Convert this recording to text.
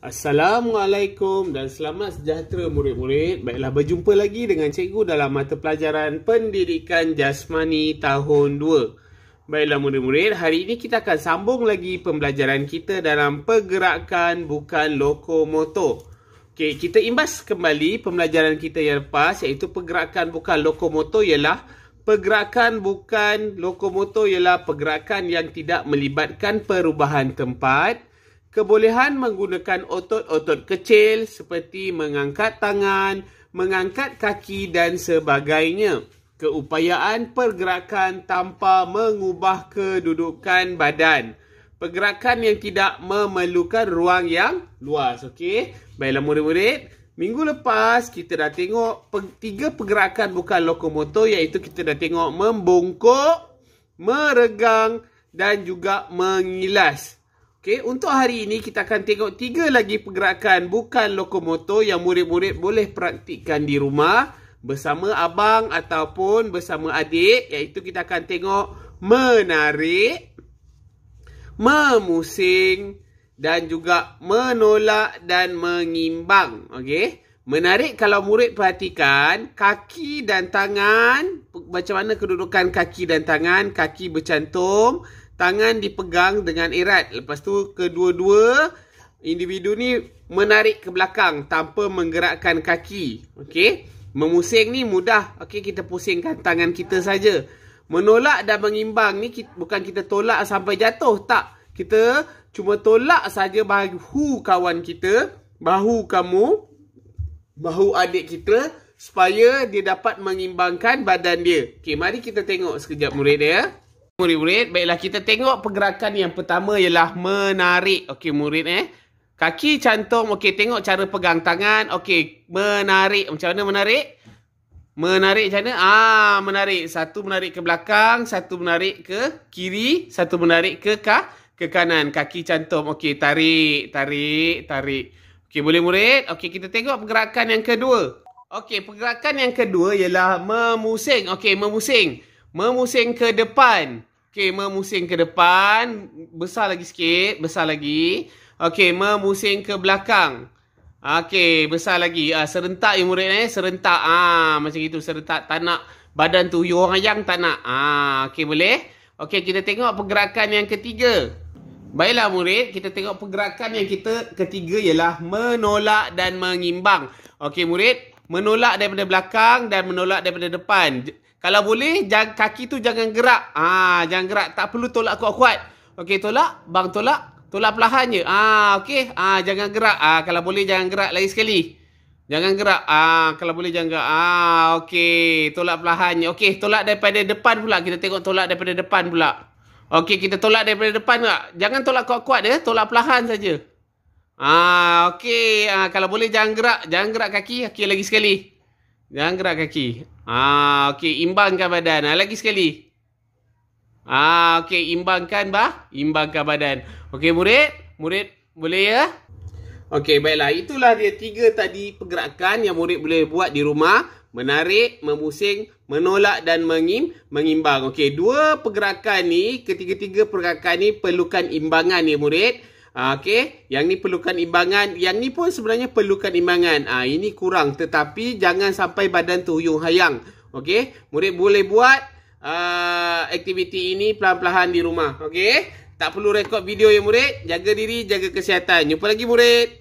Assalamualaikum dan selamat sejahtera murid-murid. Baiklah berjumpa lagi dengan cikgu dalam mata pelajaran Pendidikan Jasmani tahun 2. Baiklah murid-murid, hari ini kita akan sambung lagi pembelajaran kita dalam pergerakan bukan lokomoto. Okay, kita imbas kembali pembelajaran kita yang lepas iaitu pergerakan bukan lokomoto ialah pergerakan bukan lokomoto ialah pergerakan yang tidak melibatkan perubahan tempat kebolehan menggunakan otot-otot kecil seperti mengangkat tangan, mengangkat kaki dan sebagainya. Keupayaan pergerakan tanpa mengubah kedudukan badan. Pergerakan yang tidak memerlukan ruang yang luas. Okey, baiklah murid-murid. Minggu lepas kita dah tengok tiga pergerakan bukan lokomotor iaitu kita dah tengok membongkok, meregang dan juga mengilas. Okay, untuk hari ini kita akan tengok tiga lagi pergerakan bukan lokomotor yang murid-murid boleh praktikkan di rumah bersama abang ataupun bersama adik iaitu kita akan tengok menarik, memusing dan juga menolak dan mengimbang. Okey, menarik kalau murid perhatikan kaki dan tangan macam mana kedudukan kaki dan tangan, kaki bercantum tangan dipegang dengan erat. Lepas tu kedua-dua individu ni menarik ke belakang tanpa menggerakkan kaki. Okey. Memusing ni mudah. Okey kita pusingkan tangan kita saja. Menolak dan mengimbang ni kita, bukan kita tolak sampai jatuh tak. Kita cuma tolak saja bahu kawan kita, bahu kamu, bahu adik kita supaya dia dapat mengimbangkan badan dia. Okey, mari kita tengok sekejap murid dia ya murid-murid. Baiklah, kita tengok pergerakan yang pertama ialah menarik. Okey, murid eh. Kaki cantum. Okey, tengok cara pegang tangan. Okey, menarik. Macam mana menarik? Menarik macam mana? Ah, menarik. Satu menarik ke belakang, satu menarik ke kiri, satu menarik ke ka ke kanan. Kaki cantum. Okey, tarik, tarik, tarik. Okey, boleh murid? Okey, kita tengok pergerakan yang kedua. Okey, pergerakan yang kedua ialah memusing. Okey, memusing. Memusing ke depan. Okay, memusing ke depan. Besar lagi sikit. Besar lagi. Okay, ah, memusing ke belakang. Ah, okay, besar lagi. Uh, serentak ya murid eh. Serentak. Ah, macam itu. Serentak. Tak nak badan tu. You orang yang tak nak. Ah, okay boleh? Okay, kita tengok pergerakan yang ketiga. Baiklah murid, kita tengok pergerakan yang kita ketiga ialah menolak dan mengimbang. Okay murid, menolak daripada belakang dan menolak daripada depan. Kalau boleh, jangan, kaki tu jangan gerak. Ah, jangan gerak. Tak perlu tolak kuat-kuat. Okey, tolak. Bang, tolak. Tolak perlahan je. Ah, okey. Ah, jangan gerak. Ah, kalau boleh, jangan gerak lagi sekali. Jangan gerak. Ah, kalau boleh, jangan gerak. Ah, okey. Tolak perlahan je. Okey, tolak daripada depan pula. Kita tengok tolak daripada depan pula. Okey, kita tolak daripada depan pula. Jangan tolak kuat-kuat ya. Tolak perlahan saja. Ah, okey. Ah, kalau boleh, jangan gerak. Jangan gerak kaki. Okey, lagi sekali. Jangan gerak kaki. Ah, okey, imbangkan badan. Ah, lagi sekali. Ah, okey, imbangkan bah, imbangkan badan. Okey, murid, murid boleh ya? Okey, baiklah. Itulah dia tiga tadi pergerakan yang murid boleh buat di rumah. Menarik, memusing, menolak dan mengim, mengimbang. Okey, dua pergerakan ni, ketiga-tiga pergerakan ni perlukan imbangan ya, murid. Ah, okay, yang ni perlukan imbangan, yang ni pun sebenarnya perlukan imbangan. Ah ini kurang tetapi jangan sampai badan tu huyung hayang. Okay, murid boleh buat uh, aktiviti ini pelan-pelan di rumah. Okay, tak perlu rekod video ya murid. Jaga diri, jaga kesihatan. Jumpa lagi murid.